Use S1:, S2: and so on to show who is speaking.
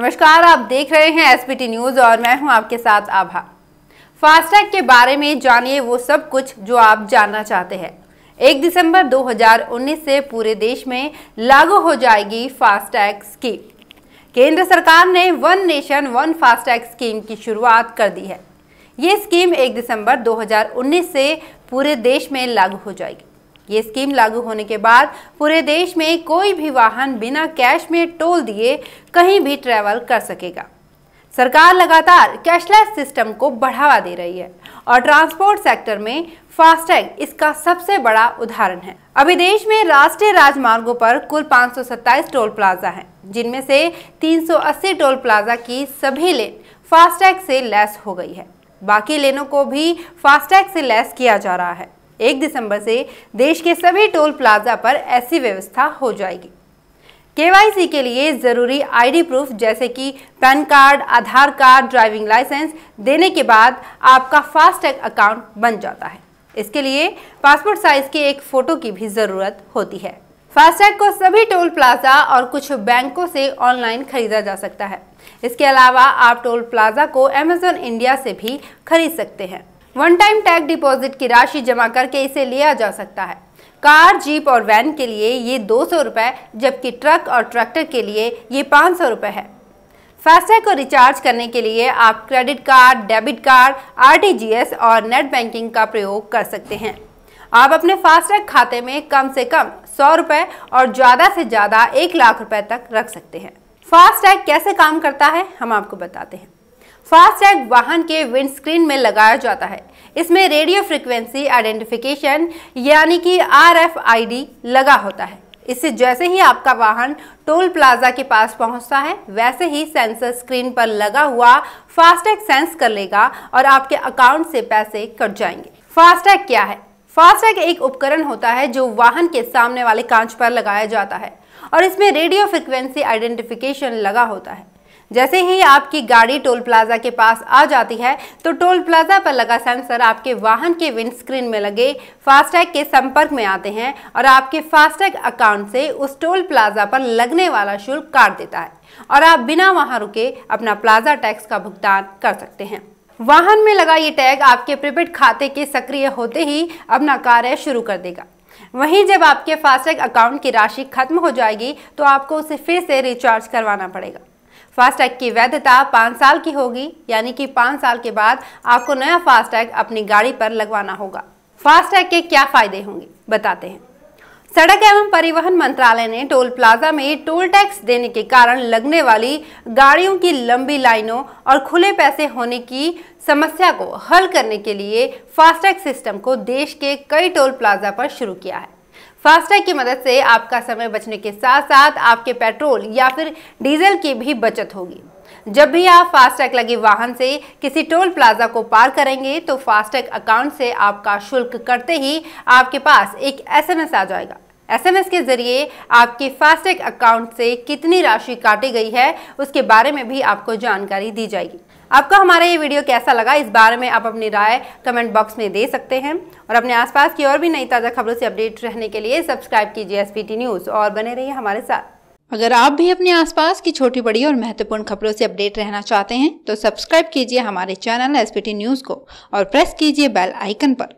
S1: नमस्कार आप देख रहे हैं एसपीटी न्यूज और मैं हूं आपके साथ आभा फास्टैग के बारे में जानिए वो सब कुछ जो आप जानना चाहते हैं एक दिसंबर 2019 से पूरे देश में लागू हो जाएगी फास्टैग स्कीम केंद्र सरकार ने one nation one FASTag scheme की शुरुआत कर दी है ये स्कीम एक दिसंबर 2019 से पूरे देश में लागू हो जाएगी ये स्कीम लागू होने के बाद पूरे देश में कोई भी वाहन बिना कैश में टोल दिए कहीं भी ट्रैवल कर सकेगा सरकार लगातार कैशलेस सिस्टम को बढ़ावा दे रही है और ट्रांसपोर्ट सेक्टर में फास्टैग इसका सबसे बड़ा उदाहरण है अभी देश में राष्ट्रीय राजमार्गों पर कुल 527 टोल प्लाजा हैं, जिनमें से 380 टोल प्लाजा की सभी लेन फास्टैग से लैस हो गई है बाकी लेनों को भी फास्टैग से लैस किया जा रहा है एक दिसंबर से देश के सभी टोल प्लाजा पर ऐसी व्यवस्था हो जाएगी केवाईसी के लिए ज़रूरी आईडी प्रूफ जैसे कि PAN card Aadhaar card driving licence देने के बाद आपका फास्टैग अकाउंट बन जाता है इसके लिए पासपोर्ट साइज़ के एक फ़ोटो की भी ज़रूरत होती है फास्टैग को सभी टोल प्लाजा और कुछ बैंकों से ऑनलाइन खरीदा जा सकता है इसके अलावा आप टोल प्लाजा को अमेजोन इंडिया से भी खरीद सकते हैं वन टाइम टैग डिपॉजिट की राशि जमा करके इसे लिया जा सकता है कार जीप और वैन के लिए ये दो सौ रुपये जबकि ट्रक और ट्रैक्टर के लिए ये पाँच सौ रुपये है फास्टैग को रिचार्ज करने के लिए आप credit card debit card or और नेट बैंकिंग का प्रयोग कर सकते हैं आप अपने फास्टैग खाते में कम से कम सौ रुपये और ज़्यादा से ज़्यादा एक लाख रुपए तक रख सकते हैं फास्टैग कैसे काम करता है हम आपको बताते हैं फास्टैग वाहन के विंडस्क्रीन में लगाया जाता है इसमें रेडियो फ्रिक्वेंसी आइडेंटिफिकेशन यानी कि डी लगा होता है इससे जैसे ही आपका वाहन टोल प्लाजा के पास पहुंचता है वैसे ही सेंसर स्क्रीन पर लगा हुआ फास्टैग सेंस कर लेगा और आपके अकाउंट से पैसे कट जाएंगे फास्टैग क्या है फास्टैग एक उपकरण होता है जो वाहन के सामने वाले कांच पर लगाया जाता है और इसमें रेडियो फ्रिक्वेंसी आइडेंटिफिकेशन लगा होता है जैसे ही आपकी गाड़ी टोल प्लाजा के पास आ जाती है तो टोल प्लाजा पर लगा सेंसर आपके वाहन के विंडस्क्रीन में लगे फास्टैग के संपर्क में आते हैं और आपके फास्टैग अकाउंट से उस टोल प्लाजा पर लगने वाला शुल्क काट देता है और आप बिना वहां रुके अपना प्लाजा टैक्स का भुगतान कर सकते हैं वाहन में लगा ये टैग आपके प्रीपेड खाते के सक्रिय होते ही अपना कार्य शुरू कर देगा वहीं जब आपके फास्टैग अकाउंट की राशि खत्म हो जाएगी तो आपको उसे फिर से रिचार्ज करवाना पड़ेगा फास्टैग की वैधता पाँच साल की होगी यानी कि पाँच साल के बाद आपको नया फास्टैग अपनी गाड़ी पर लगवाना होगा फास्टैग के क्या फ़ायदे होंगे बताते हैं सड़क एवं परिवहन मंत्रालय ने टोल प्लाजा में टोल टैक्स देने के कारण लगने वाली गाड़ियों की लंबी लाइनों और खुले पैसे होने की समस्या को हल करने के लिए फास्टैग सिस्टम को देश के कई टोल प्लाजा पर शुरू किया है फास्टैग की मदद से आपका समय बचने के साथ साथ आपके पेट्रोल या फिर डीजल की भी बचत होगी जब भी आप फास्टैग लगे वाहन से किसी टोल प्लाजा को पार करेंगे तो फास्टैग अकाउंट से आपका शुल्क करते ही आपके पास एक एसएमएस आ जाएगा एसएमएस के जरिए आपके फास्टैग अकाउंट से कितनी राशि काटी गई है उसके बारे में भी आपको जानकारी दी जाएगी आपको हमारा ये वीडियो कैसा लगा इस बारे में आप अपनी राय कमेंट बॉक्स में दे सकते हैं और अपने आसपास की और भी नई ताज़ा खबरों से अपडेट रहने के लिए सब्सक्राइब कीजिए एस न्यूज़ और बने रहिए हमारे साथ अगर आप भी अपने आसपास की छोटी बड़ी और महत्वपूर्ण खबरों से अपडेट रहना चाहते हैं तो सब्सक्राइब कीजिए हमारे चैनल एस न्यूज़ को और प्रेस कीजिए बेल आइकन पर